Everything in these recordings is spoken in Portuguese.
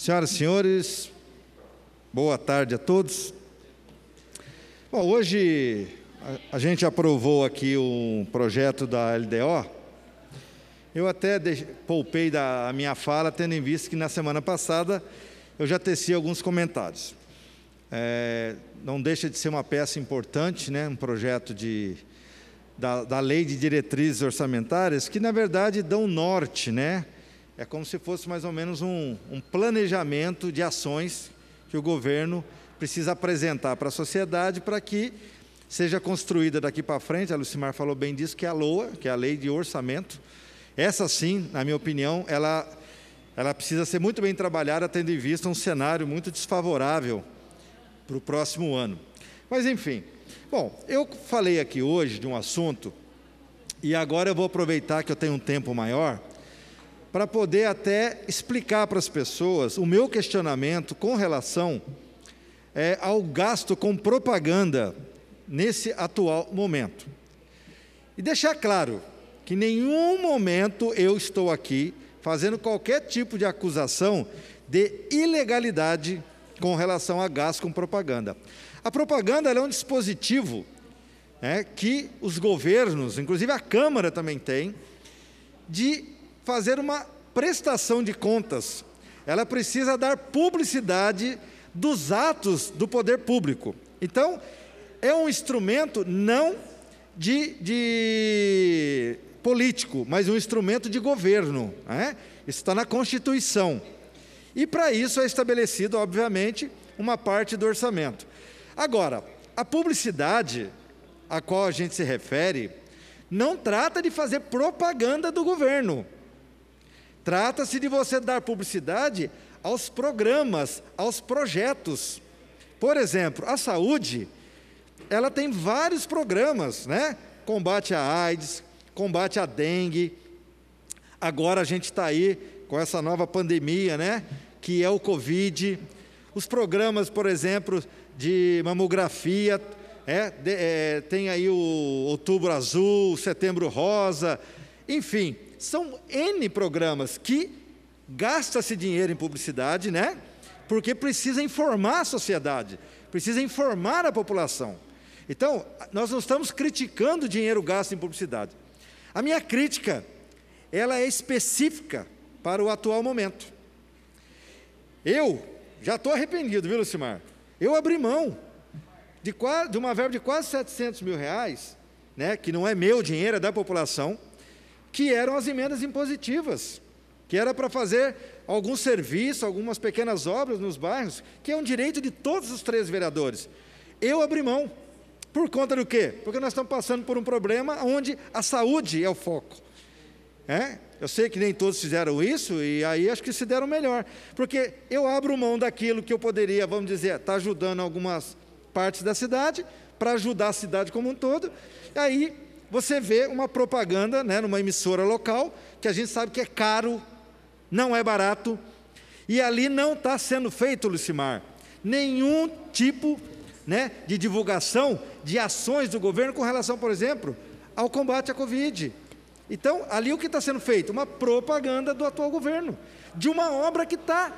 Senhoras e senhores, boa tarde a todos. Bom, hoje a gente aprovou aqui um projeto da LDO. Eu até poupei da minha fala, tendo em vista que na semana passada eu já teci alguns comentários. É, não deixa de ser uma peça importante, né? um projeto de, da, da Lei de Diretrizes Orçamentárias, que na verdade dão norte, né? É como se fosse mais ou menos um, um planejamento de ações que o governo precisa apresentar para a sociedade para que seja construída daqui para frente, a Lucimar falou bem disso, que é a LOA, que é a Lei de Orçamento. Essa sim, na minha opinião, ela, ela precisa ser muito bem trabalhada, tendo em vista um cenário muito desfavorável para o próximo ano. Mas, enfim. Bom, eu falei aqui hoje de um assunto, e agora eu vou aproveitar que eu tenho um tempo maior, para poder até explicar para as pessoas o meu questionamento com relação é, ao gasto com propaganda nesse atual momento. E deixar claro que em nenhum momento eu estou aqui fazendo qualquer tipo de acusação de ilegalidade com relação a gasto com propaganda. A propaganda é um dispositivo né, que os governos, inclusive a Câmara também tem, de fazer uma prestação de contas, ela precisa dar publicidade dos atos do poder público. Então, é um instrumento não de, de político, mas um instrumento de governo. Né? Isso está na Constituição. E para isso é estabelecido, obviamente, uma parte do orçamento. Agora, a publicidade a qual a gente se refere não trata de fazer propaganda do governo. Trata-se de você dar publicidade aos programas, aos projetos. Por exemplo, a saúde, ela tem vários programas, né? Combate à AIDS, combate à dengue. Agora a gente está aí com essa nova pandemia, né? Que é o Covid. Os programas, por exemplo, de mamografia, é, de, é tem aí o Outubro Azul, Setembro Rosa, enfim, são N programas que gasta-se dinheiro em publicidade, né? Porque precisa informar a sociedade, precisa informar a população. Então, nós não estamos criticando o dinheiro gasto em publicidade. A minha crítica, ela é específica para o atual momento. Eu já estou arrependido, viu, Lucimar? Eu abri mão de, quase, de uma verba de quase 700 mil reais, né, que não é meu dinheiro, é da população, que eram as emendas impositivas, que era para fazer algum serviço, algumas pequenas obras nos bairros, que é um direito de todos os três vereadores. Eu abri mão. Por conta do quê? Porque nós estamos passando por um problema onde a saúde é o foco. É? Eu sei que nem todos fizeram isso e aí acho que se deram melhor. Porque eu abro mão daquilo que eu poderia, vamos dizer, estar tá ajudando algumas partes da cidade, para ajudar a cidade como um todo, e aí você vê uma propaganda né, numa emissora local, que a gente sabe que é caro, não é barato, e ali não está sendo feito, Lucimar, nenhum tipo né, de divulgação de ações do governo com relação, por exemplo, ao combate à Covid. Então, ali o que está sendo feito? Uma propaganda do atual governo, de uma obra que está,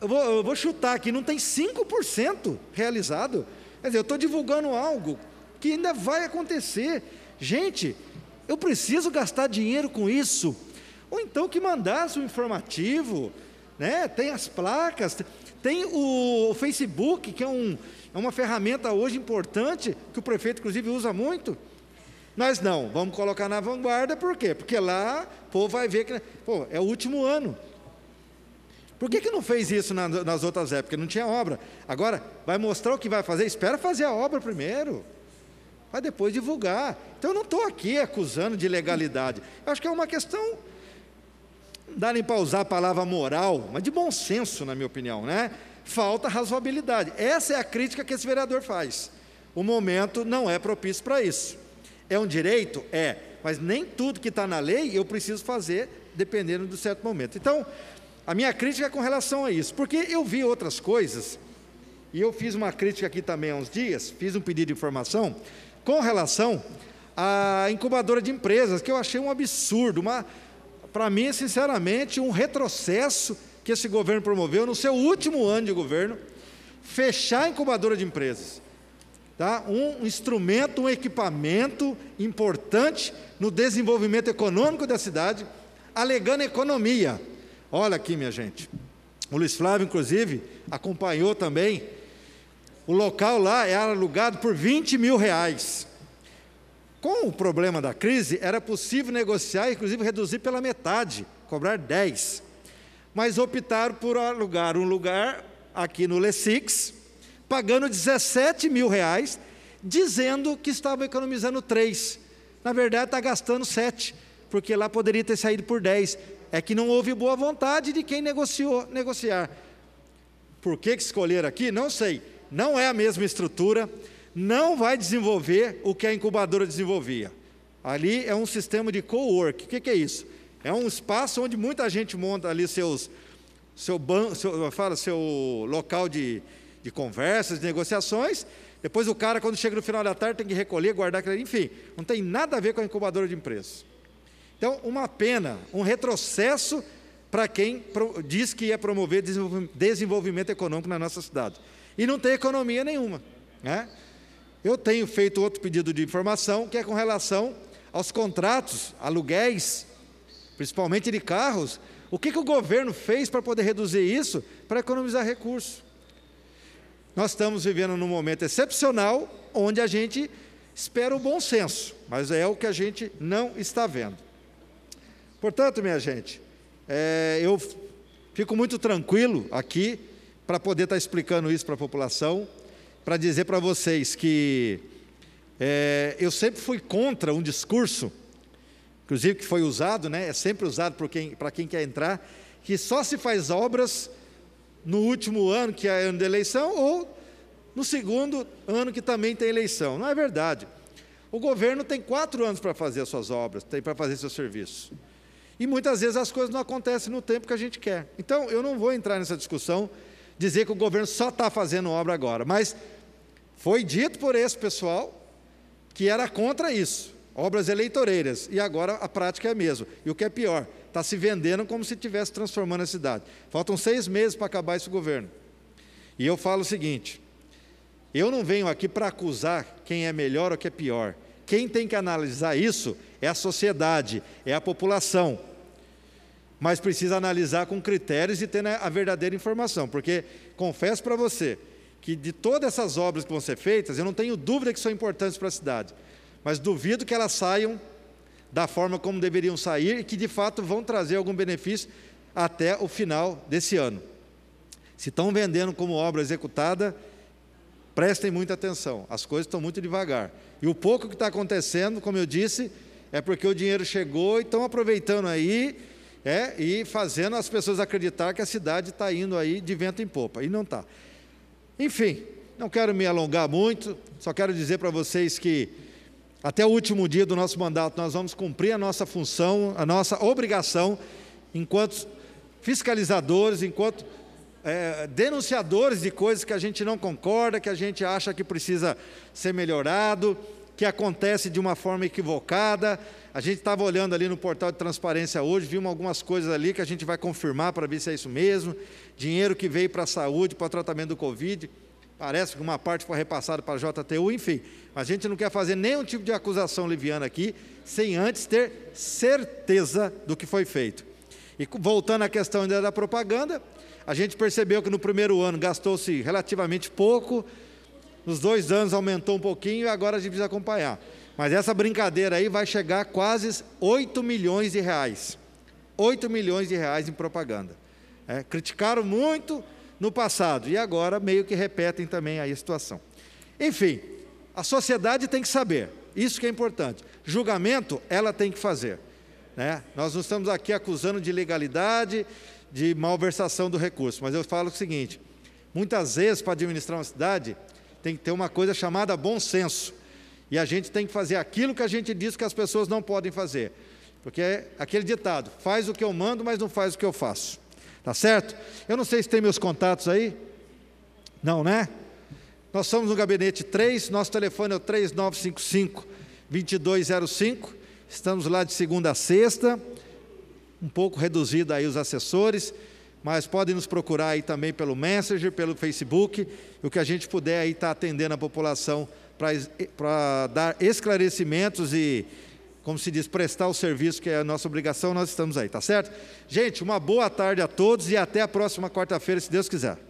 eu, eu vou, chutar aqui, não tem 5% realizado. Quer dizer, eu estou divulgando algo que ainda vai acontecer. Gente, eu preciso gastar dinheiro com isso. Ou então que mandasse o um informativo, né? tem as placas, tem o, Facebook, que é, um, é uma ferramenta hoje importante, que o prefeito inclusive usa muito. Nós não, vamos colocar na vanguarda, por quê? Porque lá o povo vai ver que pô, é o último ano. Por que, que não fez isso na, nas outras épocas? Não tinha obra. Agora, vai mostrar o que vai fazer? Espera fazer a obra primeiro para depois divulgar. Então eu não estou aqui acusando de ilegalidade. Eu acho que é uma questão, não dá nem para usar a palavra moral, mas de bom senso, na minha opinião, né? Falta razoabilidade. Essa é a crítica que esse vereador faz. O momento não é propício para isso. É um direito? É. Mas nem tudo que está na lei eu preciso fazer, dependendo do certo momento. Então, a minha crítica é com relação a isso, porque eu vi outras coisas, e eu fiz uma crítica aqui também há uns dias, fiz um pedido de informação com relação à incubadora de empresas, que eu achei um absurdo, para mim, sinceramente, um retrocesso que esse governo promoveu no seu último ano de governo, fechar a incubadora de empresas. Tá? Um instrumento, um equipamento importante no desenvolvimento econômico da cidade, alegando economia. Olha aqui, minha gente. O Luiz Flávio, inclusive, acompanhou também o local lá era é alugado por 20 mil reais. Com o problema da crise, era possível negociar, inclusive reduzir pela metade, cobrar 10. Mas optaram por alugar um lugar aqui no Lessix, pagando 17 mil reais, dizendo que estavam economizando 3. Na verdade, está gastando 7, porque lá poderia ter saído por 10. É que não houve boa vontade de quem negociou negociar. Por que, que escolher aqui? Não sei não é a mesma estrutura, não vai desenvolver o que a incubadora desenvolvia. Ali é um sistema de co-work. O que, que, é isso? É um espaço onde muita gente monta ali seus, seu, ban, seu, fala, seu local de, de conversas, de negociações. Depois o cara, quando chega no final da tarde, tem que recolher, guardar aquilo ali. Enfim, não tem nada a ver com a incubadora de empresas. Então, uma pena, um retrocesso para quem diz que ia promover desenvolvimento econômico na nossa cidade e não tem economia nenhuma. Né? Eu tenho feito outro pedido de informação que é com relação aos contratos, aluguéis, principalmente de carros. O que, que o governo fez para poder reduzir isso, para economizar recursos? Nós estamos vivendo num momento excepcional onde a gente espera o bom senso, mas é o que a gente não está vendo. Portanto, minha gente, é, eu fico muito tranquilo aqui para poder estar tá explicando isso para a população, para dizer para vocês que é, eu sempre fui contra um discurso, inclusive que foi usado, né, é sempre usado para quem, para quem quer entrar, que só se faz obras no último ano, que é ano da eleição, ou no segundo ano que também tem eleição. Não é verdade. O governo tem quatro anos para fazer as suas obras, tem para fazer seu serviço. E muitas vezes as coisas não acontecem no tempo que a gente quer. Então, eu não vou entrar nessa discussão dizer que o governo só está fazendo obra agora, mas foi dito por esse pessoal que era contra isso, obras eleitoreiras, e agora a prática é a mesma. E o que é pior, está se vendendo como se estivesse transformando a cidade. Faltam seis meses para acabar esse governo. E eu falo o seguinte: eu não venho aqui para acusar quem é melhor ou quem é pior. Quem tem que analisar isso é a sociedade, é a população mas precisa analisar com critérios e ter né, a verdadeira informação, porque confesso para você que de todas essas obras que vão ser feitas, eu não tenho dúvida que são importantes para a cidade, mas duvido que elas saiam da forma como deveriam sair e que de fato vão trazer algum benefício até o final desse ano. Se estão vendendo como obra executada, prestem muita atenção, as coisas estão muito devagar. E o pouco que está acontecendo, como eu disse, é porque o dinheiro chegou e estão aproveitando aí é, e fazendo as pessoas acreditar que a cidade está indo aí de vento em popa, e não está. Enfim, não quero me alongar muito, só quero dizer para vocês que até o último dia do nosso mandato nós vamos cumprir a nossa função, a nossa obrigação, enquanto fiscalizadores, enquanto é, denunciadores de coisas que a gente não concorda, que a gente acha que precisa ser melhorado, que acontece de uma forma equivocada. A gente estava olhando ali no portal de transparência hoje, vimos algumas coisas ali que a gente vai confirmar para ver se é isso mesmo. Dinheiro que veio para a saúde, para o tratamento do Covid, parece que uma parte foi repassada para a JTU, enfim. A gente não quer fazer nenhum tipo de acusação liviana aqui, sem antes ter certeza do que foi feito. E voltando à questão ainda da propaganda, a gente percebeu que no primeiro ano gastou-se relativamente pouco, nos dois anos aumentou um pouquinho e agora a gente precisa acompanhar. Mas essa brincadeira aí vai chegar a quase 8 milhões de reais. 8 milhões de reais em propaganda. É, criticaram muito no passado e agora meio que repetem também aí a situação. Enfim, a sociedade tem que saber, isso que é importante. Julgamento ela tem que fazer. Né? Nós não estamos aqui acusando de ilegalidade, de malversação do recurso, mas eu falo o seguinte: muitas vezes para administrar uma cidade, tem que ter uma coisa chamada bom senso. E a gente tem que fazer aquilo que a gente diz que as pessoas não podem fazer. Porque é aquele ditado: faz o que eu mando, mas não faz o que eu faço. Tá certo? Eu não sei se tem meus contatos aí. Não, né? Nós somos no gabinete 3, nosso telefone é o 3955 2205. Estamos lá de segunda a sexta, um pouco reduzido aí os assessores mas podem nos procurar aí também pelo Messenger, pelo Facebook, o que a gente puder aí estar tá atendendo a população para dar esclarecimentos e, como se diz, prestar o serviço que é a nossa obrigação, nós estamos aí, tá certo? Gente, uma boa tarde a todos e até a próxima quarta-feira, se Deus quiser.